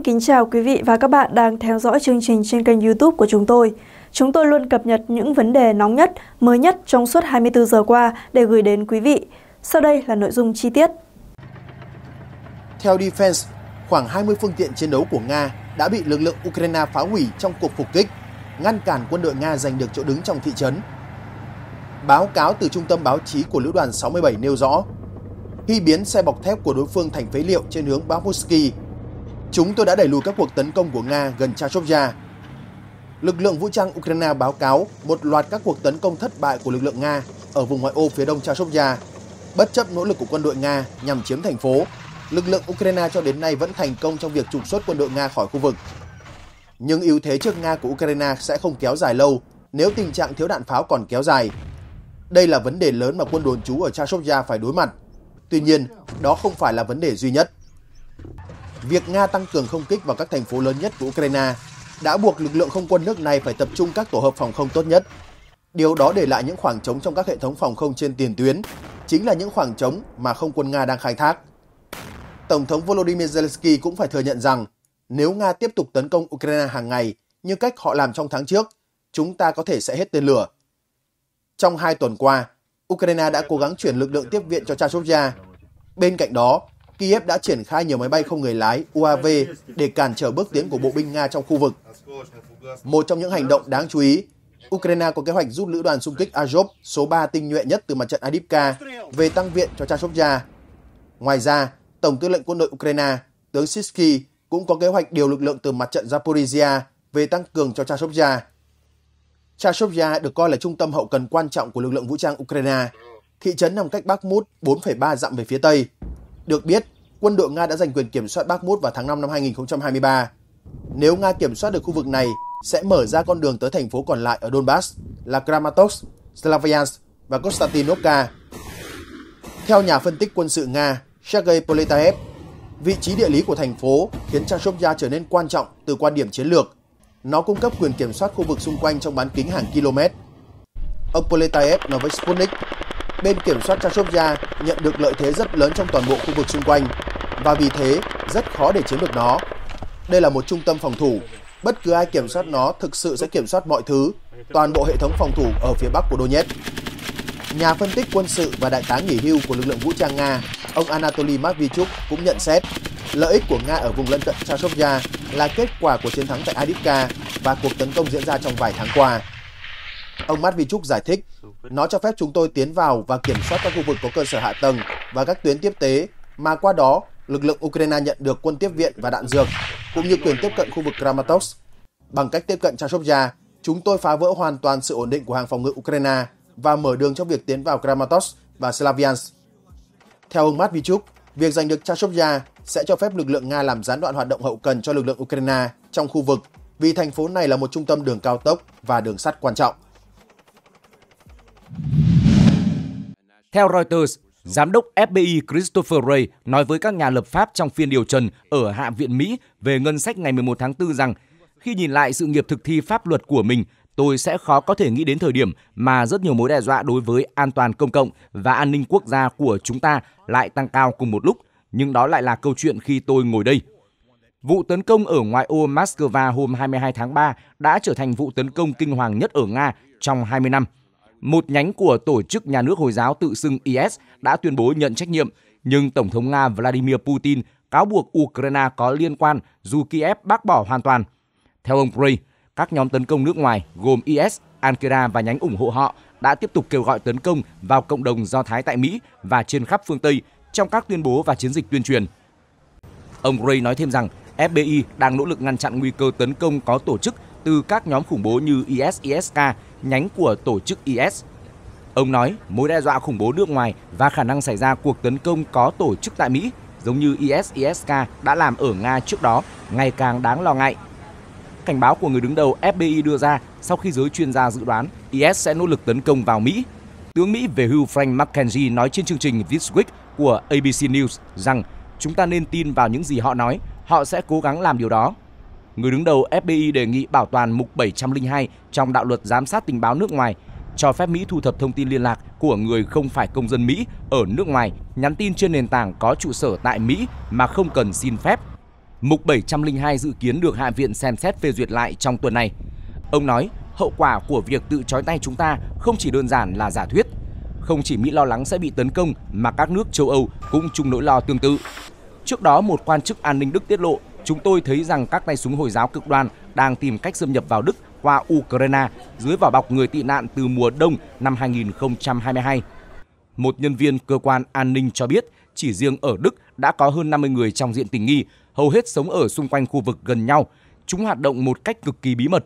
Xin kính chào quý vị và các bạn đang theo dõi chương trình trên kênh youtube của chúng tôi. Chúng tôi luôn cập nhật những vấn đề nóng nhất, mới nhất trong suốt 24 giờ qua để gửi đến quý vị. Sau đây là nội dung chi tiết. Theo Defense, khoảng 20 phương tiện chiến đấu của Nga đã bị lực lượng Ukraine phá hủy trong cuộc phục kích, ngăn cản quân đội Nga giành được chỗ đứng trong thị trấn. Báo cáo từ Trung tâm Báo chí của Lữ đoàn 67 nêu rõ, khi biến xe bọc thép của đối phương thành phế liệu trên hướng Babushki chúng tôi đã đẩy lùi các cuộc tấn công của Nga gần Chashovya. Lực lượng vũ trang Ukraine báo cáo một loạt các cuộc tấn công thất bại của lực lượng Nga ở vùng ngoại ô phía đông Chashovya. Bất chấp nỗ lực của quân đội Nga nhằm chiếm thành phố, lực lượng Ukraine cho đến nay vẫn thành công trong việc trục xuất quân đội Nga khỏi khu vực. Nhưng ưu thế trước Nga của Ukraine sẽ không kéo dài lâu nếu tình trạng thiếu đạn pháo còn kéo dài. Đây là vấn đề lớn mà quân đồn trú ở Chashovya phải đối mặt. Tuy nhiên, đó không phải là vấn đề duy nhất việc Nga tăng cường không kích vào các thành phố lớn nhất của Ukraine đã buộc lực lượng không quân nước này phải tập trung các tổ hợp phòng không tốt nhất. Điều đó để lại những khoảng trống trong các hệ thống phòng không trên tiền tuyến, chính là những khoảng trống mà không quân Nga đang khai thác. Tổng thống Volodymyr Zelensky cũng phải thừa nhận rằng nếu Nga tiếp tục tấn công Ukraine hàng ngày như cách họ làm trong tháng trước, chúng ta có thể sẽ hết tên lửa. Trong hai tuần qua, Ukraine đã cố gắng chuyển lực lượng tiếp viện cho Chashovia. Bên cạnh đó, Kiev đã triển khai nhiều máy bay không người lái UAV để cản trở bước tiến của bộ binh Nga trong khu vực. Một trong những hành động đáng chú ý, Ukraine có kế hoạch rút lữ đoàn xung kích Azov số 3 tinh nhuệ nhất từ mặt trận Adipka về tăng viện cho Chashovya. Ngoài ra, Tổng tư lệnh quân đội Ukraine, tướng Sisky cũng có kế hoạch điều lực lượng từ mặt trận Zaporizhia về tăng cường cho Chashovya. Chashovya được coi là trung tâm hậu cần quan trọng của lực lượng vũ trang Ukraine. Thị trấn nằm cách Bakhmut 4,3 dặm về phía tây. Được biết, quân đội Nga đã giành quyền kiểm soát Bakhmut vào tháng 5 năm 2023. Nếu Nga kiểm soát được khu vực này, sẽ mở ra con đường tới thành phố còn lại ở Donbass là Kramatorsk, Slavyansk và Konstantinovka. Theo nhà phân tích quân sự Nga Sergei Politaev, vị trí địa lý của thành phố khiến Chashovya trở nên quan trọng từ quan điểm chiến lược. Nó cung cấp quyền kiểm soát khu vực xung quanh trong bán kính hàng km. Ông Politaev nói với Sputnik, bên kiểm soát Chashovya nhận được lợi thế rất lớn trong toàn bộ khu vực xung quanh và vì thế rất khó để chiếm được nó. Đây là một trung tâm phòng thủ. Bất cứ ai kiểm soát nó thực sự sẽ kiểm soát mọi thứ, toàn bộ hệ thống phòng thủ ở phía bắc của Donetsk. Nhà phân tích quân sự và đại tá nghỉ hưu của lực lượng vũ trang Nga, ông Anatoly Matvichuk cũng nhận xét lợi ích của Nga ở vùng lân cận Chasovia là kết quả của chiến thắng tại Adivka và cuộc tấn công diễn ra trong vài tháng qua. Ông Matvichuk giải thích, nó cho phép chúng tôi tiến vào và kiểm soát các khu vực có cơ sở hạ tầng và các tuyến tiếp tế, mà qua đó lực lượng Ukraine nhận được quân tiếp viện và đạn dược, cũng như quyền tiếp cận khu vực Kramatorsk. Bằng cách tiếp cận Chashovya, chúng tôi phá vỡ hoàn toàn sự ổn định của hàng phòng ngự Ukraine và mở đường cho việc tiến vào Kramatorsk và Slaviansk. Theo ông Matvichuk, việc giành được Chashovya sẽ cho phép lực lượng Nga làm gián đoạn hoạt động hậu cần cho lực lượng Ukraine trong khu vực vì thành phố này là một trung tâm đường cao tốc và đường sắt quan trọng. Theo Reuters, Giám đốc FBI Christopher Wray nói với các nhà lập pháp trong phiên điều trần ở Hạ viện Mỹ về ngân sách ngày 11 tháng 4 rằng khi nhìn lại sự nghiệp thực thi pháp luật của mình, tôi sẽ khó có thể nghĩ đến thời điểm mà rất nhiều mối đe dọa đối với an toàn công cộng và an ninh quốc gia của chúng ta lại tăng cao cùng một lúc, nhưng đó lại là câu chuyện khi tôi ngồi đây. Vụ tấn công ở ngoại ô Moscow hôm 22 tháng 3 đã trở thành vụ tấn công kinh hoàng nhất ở Nga trong 20 năm một nhánh của tổ chức nhà nước Hồi giáo tự xưng IS đã tuyên bố nhận trách nhiệm, nhưng Tổng thống Nga Vladimir Putin cáo buộc Ukraine có liên quan dù Kiev bác bỏ hoàn toàn. Theo ông Prey, các nhóm tấn công nước ngoài gồm IS, Ankara và nhánh ủng hộ họ đã tiếp tục kêu gọi tấn công vào cộng đồng Do Thái tại Mỹ và trên khắp phương Tây trong các tuyên bố và chiến dịch tuyên truyền. Ông Ray nói thêm rằng FBI đang nỗ lực ngăn chặn nguy cơ tấn công có tổ chức từ các nhóm khủng bố như IS, ISK, nhánh của tổ chức IS. Ông nói mối đe dọa khủng bố nước ngoài và khả năng xảy ra cuộc tấn công có tổ chức tại Mỹ giống như IS, ISK đã làm ở Nga trước đó ngày càng đáng lo ngại. Cảnh báo của người đứng đầu FBI đưa ra sau khi giới chuyên gia dự đoán IS sẽ nỗ lực tấn công vào Mỹ. Tướng Mỹ về hưu Frank McKenzie nói trên chương trình This Week của ABC News rằng chúng ta nên tin vào những gì họ nói, họ sẽ cố gắng làm điều đó người đứng đầu FBI đề nghị bảo toàn mục 702 trong đạo luật giám sát tình báo nước ngoài cho phép Mỹ thu thập thông tin liên lạc của người không phải công dân Mỹ ở nước ngoài, nhắn tin trên nền tảng có trụ sở tại Mỹ mà không cần xin phép. Mục 702 dự kiến được Hạ viện xem xét phê duyệt lại trong tuần này. Ông nói, hậu quả của việc tự trói tay chúng ta không chỉ đơn giản là giả thuyết. Không chỉ Mỹ lo lắng sẽ bị tấn công mà các nước châu Âu cũng chung nỗi lo tương tự. Trước đó, một quan chức an ninh Đức tiết lộ Chúng tôi thấy rằng các tay súng Hồi giáo cực đoan đang tìm cách xâm nhập vào Đức qua Ukraine dưới vỏ bọc người tị nạn từ mùa đông năm 2022. Một nhân viên cơ quan an ninh cho biết chỉ riêng ở Đức đã có hơn 50 người trong diện tình nghi, hầu hết sống ở xung quanh khu vực gần nhau. Chúng hoạt động một cách cực kỳ bí mật.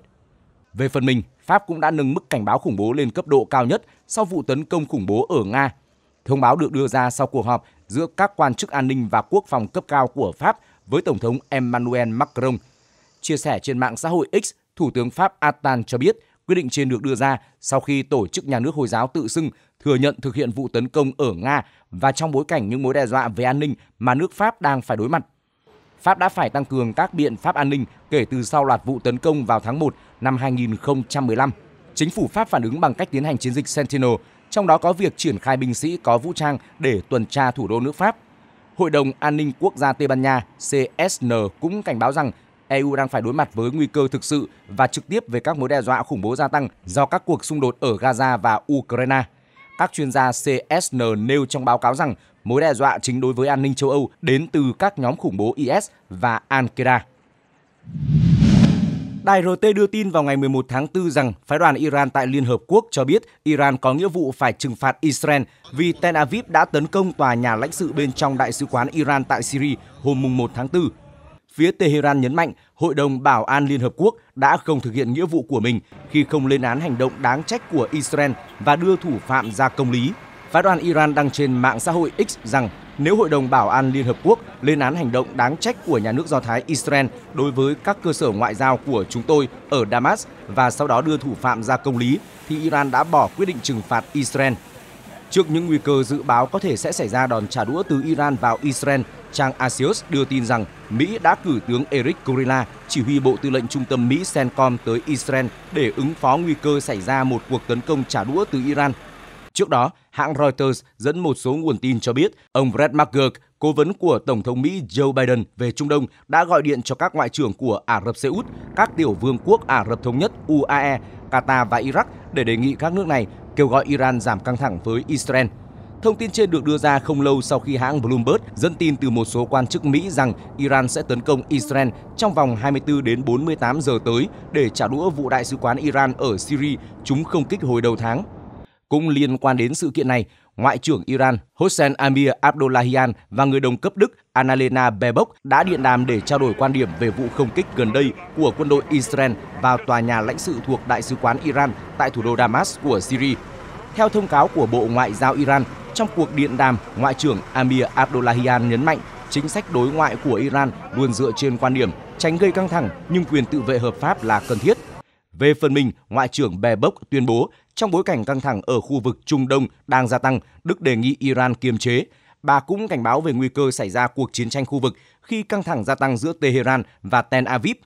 Về phần mình, Pháp cũng đã nâng mức cảnh báo khủng bố lên cấp độ cao nhất sau vụ tấn công khủng bố ở Nga. Thông báo được đưa ra sau cuộc họp giữa các quan chức an ninh và quốc phòng cấp cao của Pháp với Tổng thống Emmanuel Macron. Chia sẻ trên mạng xã hội X, Thủ tướng Pháp Atan cho biết quyết định trên được đưa ra sau khi tổ chức nhà nước Hồi giáo tự xưng thừa nhận thực hiện vụ tấn công ở Nga và trong bối cảnh những mối đe dọa về an ninh mà nước Pháp đang phải đối mặt. Pháp đã phải tăng cường các biện pháp an ninh kể từ sau loạt vụ tấn công vào tháng 1 năm 2015. Chính phủ Pháp phản ứng bằng cách tiến hành chiến dịch Sentinel, trong đó có việc triển khai binh sĩ có vũ trang để tuần tra thủ đô nước Pháp. Hội đồng An ninh Quốc gia Tây Ban Nha CSN cũng cảnh báo rằng EU đang phải đối mặt với nguy cơ thực sự và trực tiếp về các mối đe dọa khủng bố gia tăng do các cuộc xung đột ở Gaza và Ukraine. Các chuyên gia CSN nêu trong báo cáo rằng mối đe dọa chính đối với an ninh châu Âu đến từ các nhóm khủng bố IS và Al-Qaeda. Đài RT đưa tin vào ngày 11 tháng 4 rằng phái đoàn Iran tại Liên Hợp Quốc cho biết Iran có nghĩa vụ phải trừng phạt Israel vì Tel Aviv đã tấn công tòa nhà lãnh sự bên trong Đại sứ quán Iran tại Syria hôm 1 tháng 4. Phía Tehran nhấn mạnh Hội đồng Bảo an Liên Hợp Quốc đã không thực hiện nghĩa vụ của mình khi không lên án hành động đáng trách của Israel và đưa thủ phạm ra công lý. Phái đoàn Iran đăng trên mạng xã hội X rằng nếu Hội đồng Bảo an Liên Hợp Quốc lên án hành động đáng trách của nhà nước Do Thái Israel đối với các cơ sở ngoại giao của chúng tôi ở Damas và sau đó đưa thủ phạm ra công lý, thì Iran đã bỏ quyết định trừng phạt Israel. Trước những nguy cơ dự báo có thể sẽ xảy ra đòn trả đũa từ Iran vào Israel, trang Axios đưa tin rằng Mỹ đã cử tướng Eric Kurila, chỉ huy Bộ Tư lệnh Trung tâm Mỹ CENTCOM tới Israel để ứng phó nguy cơ xảy ra một cuộc tấn công trả đũa từ Iran Trước đó, hãng Reuters dẫn một số nguồn tin cho biết ông Brad McGurk, cố vấn của Tổng thống Mỹ Joe Biden về Trung Đông, đã gọi điện cho các ngoại trưởng của Ả Rập Xê Út, các tiểu vương quốc Ả Rập Thống Nhất UAE, Qatar và Iraq để đề nghị các nước này kêu gọi Iran giảm căng thẳng với Israel. Thông tin trên được đưa ra không lâu sau khi hãng Bloomberg dẫn tin từ một số quan chức Mỹ rằng Iran sẽ tấn công Israel trong vòng 24 đến 48 giờ tới để trả đũa vụ đại sứ quán Iran ở Syria chúng không kích hồi đầu tháng. Cũng liên quan đến sự kiện này, Ngoại trưởng Iran Hossein Amir Abdullahian và người đồng cấp Đức Annalena Baerbock đã điện đàm để trao đổi quan điểm về vụ không kích gần đây của quân đội Israel vào tòa nhà lãnh sự thuộc Đại sứ quán Iran tại thủ đô Damas của Syria. Theo thông cáo của Bộ Ngoại giao Iran, trong cuộc điện đàm, Ngoại trưởng Amir Abdullahian nhấn mạnh chính sách đối ngoại của Iran luôn dựa trên quan điểm tránh gây căng thẳng nhưng quyền tự vệ hợp pháp là cần thiết. Về phần mình, Ngoại trưởng Baerbock tuyên bố trong bối cảnh căng thẳng ở khu vực Trung Đông đang gia tăng, Đức đề nghị Iran kiềm chế. Bà cũng cảnh báo về nguy cơ xảy ra cuộc chiến tranh khu vực khi căng thẳng gia tăng giữa Tehran và Tel Aviv.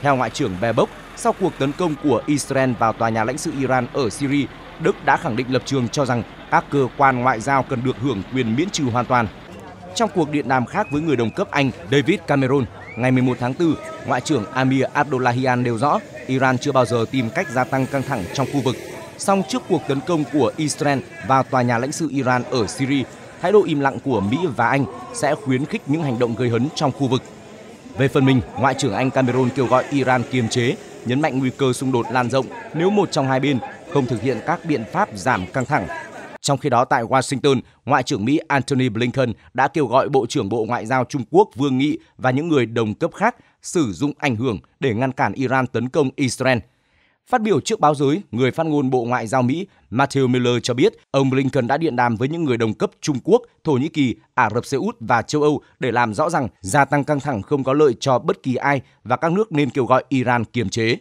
Theo Ngoại trưởng Bebok, sau cuộc tấn công của Israel vào tòa nhà lãnh sự Iran ở Syria, Đức đã khẳng định lập trường cho rằng các cơ quan ngoại giao cần được hưởng quyền miễn trừ hoàn toàn. Trong cuộc điện đàm khác với người đồng cấp Anh David Cameron ngày 11 tháng 4, Ngoại trưởng Amir Abdullahian nêu rõ Iran chưa bao giờ tìm cách gia tăng căng thẳng trong khu vực Song trước cuộc tấn công của Israel vào tòa nhà lãnh sự Iran ở Syria, thái độ im lặng của Mỹ và Anh sẽ khuyến khích những hành động gây hấn trong khu vực. Về phần mình, Ngoại trưởng Anh Cameron kêu gọi Iran kiềm chế, nhấn mạnh nguy cơ xung đột lan rộng nếu một trong hai bên không thực hiện các biện pháp giảm căng thẳng. Trong khi đó tại Washington, Ngoại trưởng Mỹ Antony Blinken đã kêu gọi Bộ trưởng Bộ Ngoại giao Trung Quốc Vương Nghị và những người đồng cấp khác sử dụng ảnh hưởng để ngăn cản Iran tấn công Israel – Phát biểu trước báo giới, người phát ngôn Bộ Ngoại giao Mỹ Matthew Miller cho biết ông Blinken đã điện đàm với những người đồng cấp Trung Quốc, Thổ Nhĩ Kỳ, Ả Rập Xê Út và châu Âu để làm rõ rằng gia tăng căng thẳng không có lợi cho bất kỳ ai và các nước nên kêu gọi Iran kiềm chế.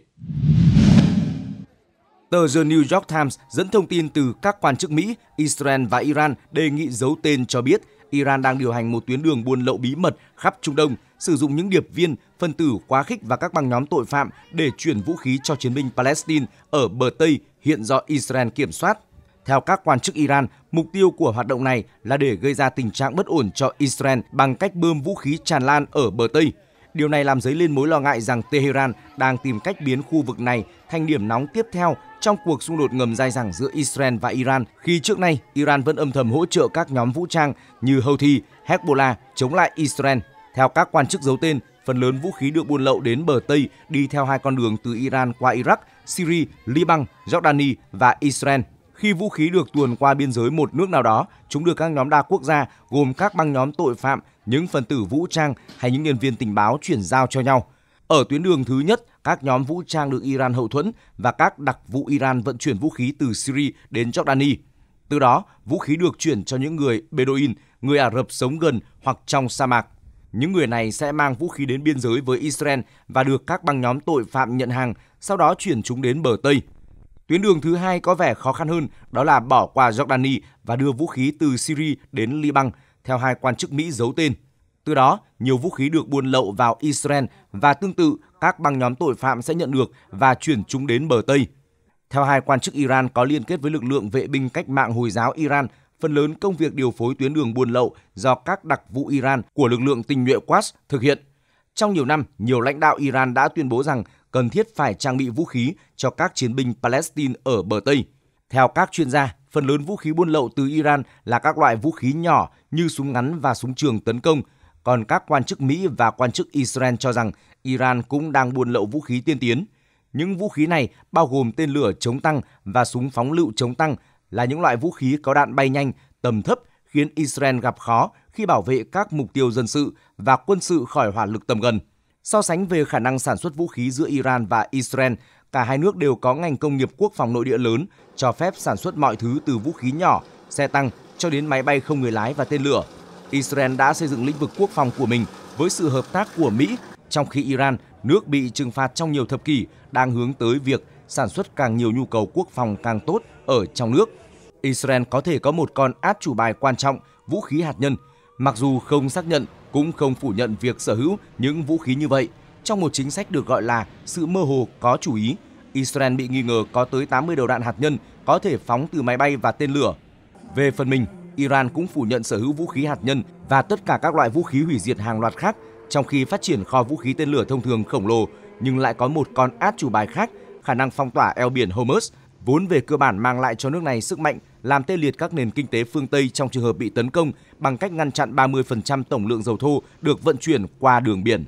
Tờ The New York Times dẫn thông tin từ các quan chức Mỹ, Israel và Iran đề nghị giấu tên cho biết Iran đang điều hành một tuyến đường buôn lậu bí mật khắp Trung Đông, sử dụng những điệp viên, phân tử quá khích và các băng nhóm tội phạm để chuyển vũ khí cho chiến binh Palestine ở bờ Tây hiện do Israel kiểm soát. Theo các quan chức Iran, mục tiêu của hoạt động này là để gây ra tình trạng bất ổn cho Israel bằng cách bơm vũ khí tràn lan ở bờ Tây – Điều này làm dấy lên mối lo ngại rằng Tehran đang tìm cách biến khu vực này thành điểm nóng tiếp theo trong cuộc xung đột ngầm dai dẳng giữa Israel và Iran khi trước nay Iran vẫn âm thầm hỗ trợ các nhóm vũ trang như Houthi, Hezbollah chống lại Israel. Theo các quan chức giấu tên, phần lớn vũ khí được buôn lậu đến bờ Tây đi theo hai con đường từ Iran qua Iraq, Syria, Liban, Jordani và Israel. Khi vũ khí được tuồn qua biên giới một nước nào đó, chúng được các nhóm đa quốc gia gồm các băng nhóm tội phạm những phần tử vũ trang hay những nhân viên tình báo chuyển giao cho nhau. Ở tuyến đường thứ nhất, các nhóm vũ trang được Iran hậu thuẫn và các đặc vụ Iran vận chuyển vũ khí từ Syria đến Jordani. Từ đó, vũ khí được chuyển cho những người Bedouin, người Ả Rập sống gần hoặc trong sa mạc. Những người này sẽ mang vũ khí đến biên giới với Israel và được các băng nhóm tội phạm nhận hàng, sau đó chuyển chúng đến bờ Tây. Tuyến đường thứ hai có vẻ khó khăn hơn, đó là bỏ qua Jordani và đưa vũ khí từ Syria đến Liban – theo hai quan chức Mỹ giấu tên. Từ đó, nhiều vũ khí được buôn lậu vào Israel và tương tự các băng nhóm tội phạm sẽ nhận được và chuyển chúng đến bờ Tây. Theo hai quan chức Iran có liên kết với lực lượng vệ binh cách mạng Hồi giáo Iran, phần lớn công việc điều phối tuyến đường buôn lậu do các đặc vụ Iran của lực lượng tình nhuệ Quds thực hiện. Trong nhiều năm, nhiều lãnh đạo Iran đã tuyên bố rằng cần thiết phải trang bị vũ khí cho các chiến binh Palestine ở bờ Tây. Theo các chuyên gia, phần lớn vũ khí buôn lậu từ Iran là các loại vũ khí nhỏ như súng ngắn và súng trường tấn công, còn các quan chức Mỹ và quan chức Israel cho rằng Iran cũng đang buôn lậu vũ khí tiên tiến. Những vũ khí này bao gồm tên lửa chống tăng và súng phóng lựu chống tăng là những loại vũ khí có đạn bay nhanh, tầm thấp khiến Israel gặp khó khi bảo vệ các mục tiêu dân sự và quân sự khỏi hỏa lực tầm gần. So sánh về khả năng sản xuất vũ khí giữa Iran và Israel, cả hai nước đều có ngành công nghiệp quốc phòng nội địa lớn, cho phép sản xuất mọi thứ từ vũ khí nhỏ, xe tăng cho đến máy bay không người lái và tên lửa. Israel đã xây dựng lĩnh vực quốc phòng của mình với sự hợp tác của Mỹ, trong khi Iran, nước bị trừng phạt trong nhiều thập kỷ, đang hướng tới việc sản xuất càng nhiều nhu cầu quốc phòng càng tốt ở trong nước. Israel có thể có một con át chủ bài quan trọng, vũ khí hạt nhân, mặc dù không xác nhận cũng không phủ nhận việc sở hữu những vũ khí như vậy – trong một chính sách được gọi là sự mơ hồ có chủ ý. Israel bị nghi ngờ có tới 80 đầu đạn hạt nhân có thể phóng từ máy bay và tên lửa. Về phần mình, Iran cũng phủ nhận sở hữu vũ khí hạt nhân và tất cả các loại vũ khí hủy diệt hàng loạt khác, trong khi phát triển kho vũ khí tên lửa thông thường khổng lồ nhưng lại có một con át chủ bài khác, khả năng phong tỏa eo biển Hormuz, vốn về cơ bản mang lại cho nước này sức mạnh làm tê liệt các nền kinh tế phương Tây trong trường hợp bị tấn công bằng cách ngăn chặn 30% tổng lượng dầu thô được vận chuyển qua đường biển.